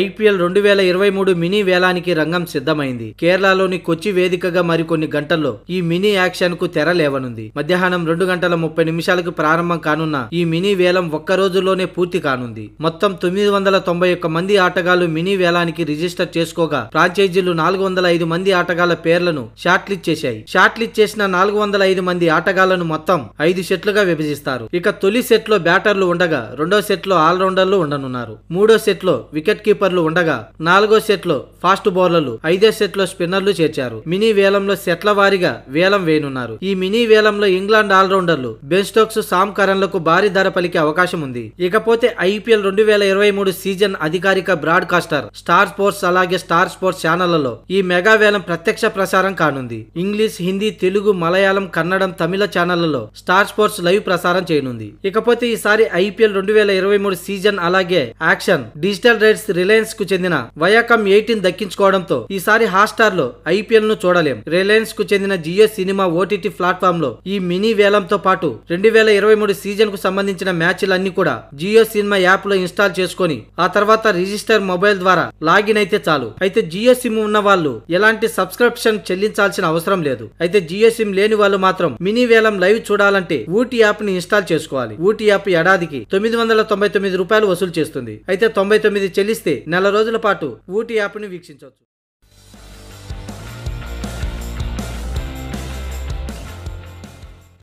IPL రెండు వేల ఇరవై మూడు మినీ వేలానికి రంగం సిద్ధమైంది కేరళలోని కొచ్చి వేదికగా మరికొన్ని గంటల్లో ఈ మినీ యాక్షన్ కు తెర లేవనుంది మధ్యాహ్నం రెండు గంటల ముప్పై నిమిషాలకు ప్రారంభం కానున్న ఈ మినీ వేలం ఒక్క రోజులోనే పూర్తి కానుంది మొత్తం తొమ్మిది వందల తొంభై ఒక్క మంది ఆటగాళ్లు మినీ వేలానికి రిజిస్టర్ చేసుకోగా ఫ్రాంచైజీలు నాలుగు వందల ఐదు మంది ఆటగాళ్ల పేర్లను షార్ట్లిస్ట్ చేశాయి షార్ట్లిస్ట్ చేసిన నాలుగు వందల ఐదు మంది ఆటగాళ్లను మొత్తం ఐదు సెట్లుగా విభజిస్తారు ఇక తొలి సెట్ లో బ్యాటర్లు ఉండగా రెండో సెట్ లో ఆల్రౌండర్లు ఉండనున్నారు మూడో సెట్ లో వికెట్ కీపర్ కీపర్లు ఉండగా నాలుగో సెట్లో ఫాస్ట్ బౌలర్లు ఐదో సెట్లో స్పిన్నర్లు చేర్చారు మినీ వేలంలో సెట్ల వారీగా వేలం వేయనున్నారు ఈ మినీ వేలంలో ఇంగ్లాండ్ ఆల్రౌండర్లు బెన్ స్టోక్స్ సామ్ కరణ్లకు భారీ ధర పలికే అవకాశం ఉంది ఇకపోతే ఐపీఎల్ రెండు వేల ఇరవై మూడు సీజన్ అధికారిక బ్రాడ్కాస్టర్ స్టార్ స్పోర్ట్స్ అలాగే స్టార్ స్పోర్ట్స్ ఛానళ్లలో ఈ మెగా వేలం ప్రత్యక్ష ప్రసారం కానుంది ఇంగ్లీష్ హిందీ తెలుగు మలయాళం కన్నడం తమిళ ఛానళ్లలో స్టార్ స్పోర్ట్స్ లైవ్ ప్రసారం చేయనుంది ఇకపోతే ఈసారి ఐపీఎల్ రెండు వేల ఇరవై మూడు సీజన్ అలాగే యాక్షన్ డిజిటల్ రైట్స్ రిలయన్స్ కు చెందిన వయాకమ్ ఎయిటీన్ దక్కించుకోవడంతో ఈసారి హాట్స్టార్ లో ఐపీఎల్ ను చూడలేం రిలయన్స్ కు చెందిన జియో సినిమా ఓటీటీ ప్లాట్ఫామ్ లో ఈ మినీ వేలంతో పాటు రెండు వేల ఇరవై మూడు సీజన్ కు సంబంధించిన మ్యాచ్లన్నీ కూడా జియో సినిమా యాప్ లో ఇన్స్టాల్ చేసుకుని ఆ తర్వాత రిజిస్టర్ మొబైల్ ద్వారా లాగిన్ అయితే చాలు అయితే జియో సిమ్ ఉన్న వాళ్ళు ఎలాంటి సబ్స్క్రిప్షన్ చెల్లించాల్సిన అవసరం లేదు అయితే జియో సిమ్ లేని వాళ్ళు మాత్రం మినీ వేలం లైవ్ చూడాలంటే ఊటీ యాప్ ని ఇన్స్టాల్ చేసుకోవాలి ఊటీ యాప్ ఏడాదికి తొమ్మిది వందల తొంభై తొమ్మిది రూపాయలు వసూలు చేస్తుంది అయితే తొంభై తొమ్మిది చెల్లిస్తే నెల రోజుల పాటు ఊటీ యాప్ను వీక్షించవచ్చు